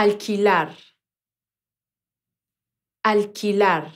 alquilar, alquilar.